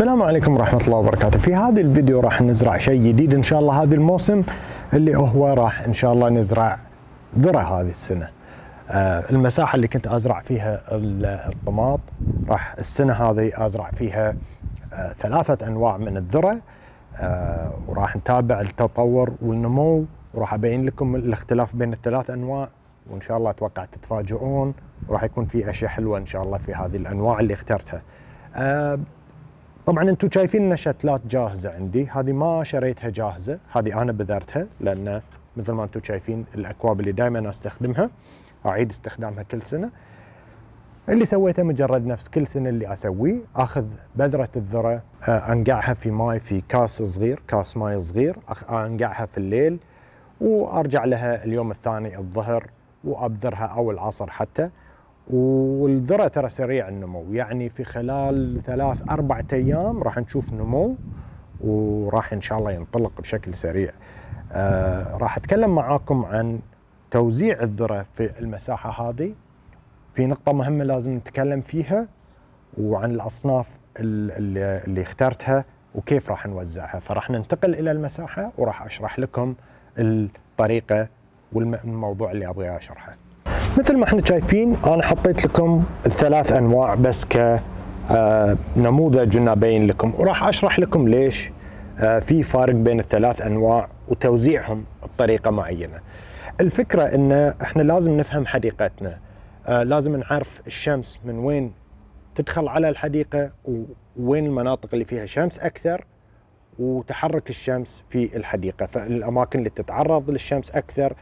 السلام عليكم ورحمة الله وبركاته في هذا الفيديو راح نزرع شيء جديد إن شاء الله هذا الموسم اللي هو راح إن شاء الله نزرع ذرة هذه السنة آه، المساحة اللي كنت أزرع فيها الطماط راح السنة هذه أزرع فيها آه، ثلاثة أنواع من الذرة آه، وراح نتابع التطور والنمو وراح أبين لكم الاختلاف بين الثلاث أنواع وإن شاء الله أتوقع تتفاجئون وراح يكون في أشياء حلوة إن شاء الله في هذه الأنواع اللي اخترتها طبعا انتم شايفين شتلات جاهزه عندي هذه ما شريتها جاهزه هذه انا بذرتها لان مثل ما انتم شايفين الاكواب اللي دائما استخدمها اعيد استخدامها كل سنه اللي سويته مجرد نفس كل سنه اللي اسويه اخذ بذره الذره آه، انقعها في ماي في كاس صغير كاس ماي صغير آه، انقعها في الليل وارجع لها اليوم الثاني الظهر وابذرها او العصر حتى والذره ترى سريع النمو يعني في خلال ثلاث اربع ايام راح نشوف نمو وراح ان شاء الله ينطلق بشكل سريع. آه راح اتكلم معاكم عن توزيع الذره في المساحه هذه. في نقطه مهمه لازم نتكلم فيها وعن الاصناف اللي, اللي اخترتها وكيف راح نوزعها، فراح ننتقل الى المساحه وراح اشرح لكم الطريقه والموضوع اللي ابغى اشرحه. مثل ما احنا شايفين انا حطيت لكم الثلاث انواع بس ك آه، نموذج ابين لكم وراح اشرح لكم ليش آه، في فارق بين الثلاث انواع وتوزيعهم بطريقه معينه. الفكره ان احنا لازم نفهم حديقتنا آه، لازم نعرف الشمس من وين تدخل على الحديقه وين المناطق اللي فيها شمس اكثر وتحرك الشمس في الحديقه فالاماكن اللي تتعرض للشمس اكثر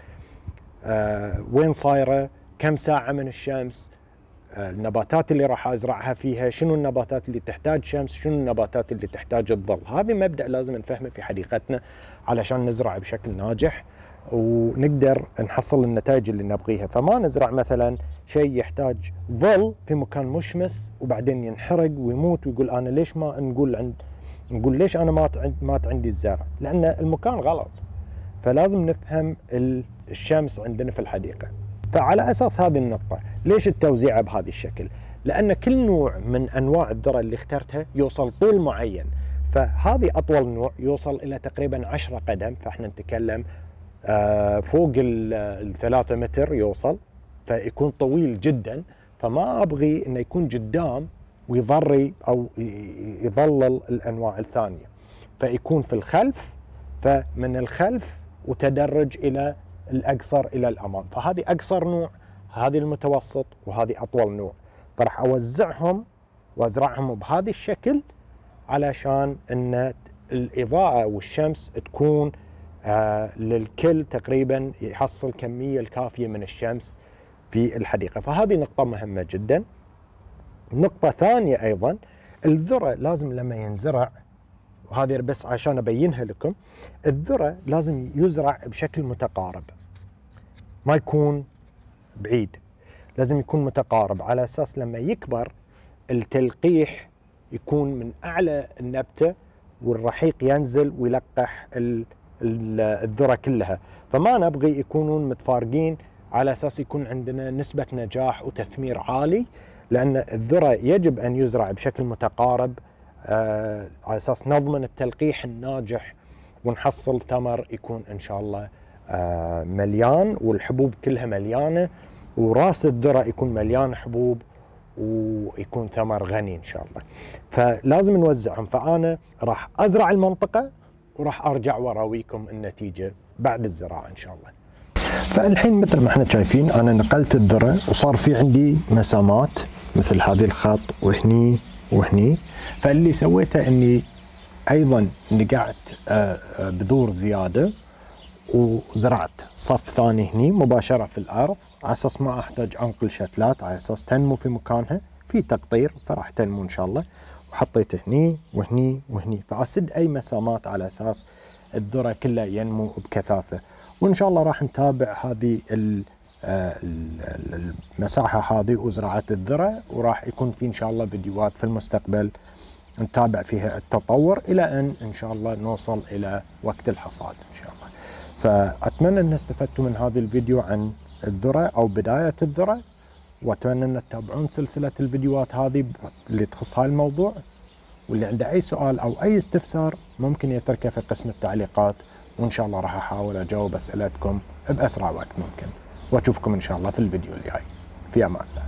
وين صايره كم ساعة من الشمس آه، النباتات اللي راح ازرعها فيها شنو النباتات اللي تحتاج شمس شنو النباتات اللي تحتاج الظل هذا مبدا لازم نفهمه في حديقتنا علشان نزرع بشكل ناجح ونقدر نحصل النتائج اللي نبغيها فما نزرع مثلا شيء يحتاج ظل في مكان مشمس وبعدين ينحرق ويموت ويقول انا ليش ما نقول عند نقول ليش انا مات عند مات عندي الزرع لان المكان غلط فلازم نفهم الشمس عندنا في الحديقه فعلى اساس هذه النقطه ليش التوزيعه بهذا الشكل لان كل نوع من انواع الذره اللي اخترتها يوصل طول معين فهذه اطول نوع يوصل الى تقريبا 10 قدم فاحنا نتكلم آه، فوق الثلاثة متر يوصل فيكون طويل جدا فما ابغي انه يكون قدام ويضري او يظلل الانواع الثانيه فيكون في الخلف فمن الخلف وتدرج الى الأقصر إلى الأمام فهذه أقصر نوع هذه المتوسط وهذه أطول نوع فراح أوزعهم وأزرعهم بهذا الشكل علشان أن الإضاءة والشمس تكون آه للكل تقريبا يحصل كمية الكافية من الشمس في الحديقة فهذه نقطة مهمة جدا نقطة ثانية أيضا الذرة لازم لما ينزرع وهذه بس عشان أبينها لكم الذرة لازم يزرع بشكل متقارب ما يكون بعيد لازم يكون متقارب على اساس لما يكبر التلقيح يكون من اعلى النبته والرحيق ينزل ويلقح الذره كلها فما نبغي يكونون متفارقين على اساس يكون عندنا نسبه نجاح وتثمير عالي لان الذره يجب ان يزرع بشكل متقارب آه، على اساس نضمن التلقيح الناجح ونحصل ثمر يكون ان شاء الله آه، مليان والحبوب كلها مليانه وراس الذره يكون مليان حبوب ويكون ثمر غني ان شاء الله فلازم نوزعهم فانا راح ازرع المنطقه وراح ارجع وراويكم النتيجه بعد الزراعه ان شاء الله فالحين مثل ما احنا شايفين انا نقلت الذره وصار في عندي مسامات مثل هذه الخط وهني وهني فاللي سويته اني ايضا نقعت آه، آه، بذور زياده وزرعت صف ثاني هني مباشره في الارض على اساس ما احتاج انقل شتلات على اساس تنمو في مكانها في تقطير فراح تنمو ان شاء الله وحطيت هني وهني وهني فاسد اي مسامات على اساس الذره كلها ينمو بكثافه وان شاء الله راح نتابع هذه آه، المساحه هذه وزراعه الذره وراح يكون في ان شاء الله فيديوهات في المستقبل نتابع فيها التطور الى ان ان شاء الله نوصل الى وقت الحصاد ان شاء الله فأتمنى أن استفدتوا من هذا الفيديو عن الذرة أو بداية الذرة وأتمنى أن تتابعون سلسلة الفيديوهات هذه اللي تخص هذا الموضوع واللي عنده أي سؤال أو أي استفسار ممكن يتركه في قسم التعليقات وإن شاء الله راح أحاول أجاوب أسئلتكم بأسرع وقت ممكن وأشوفكم إن شاء الله في الفيديو الجاي في أمان الله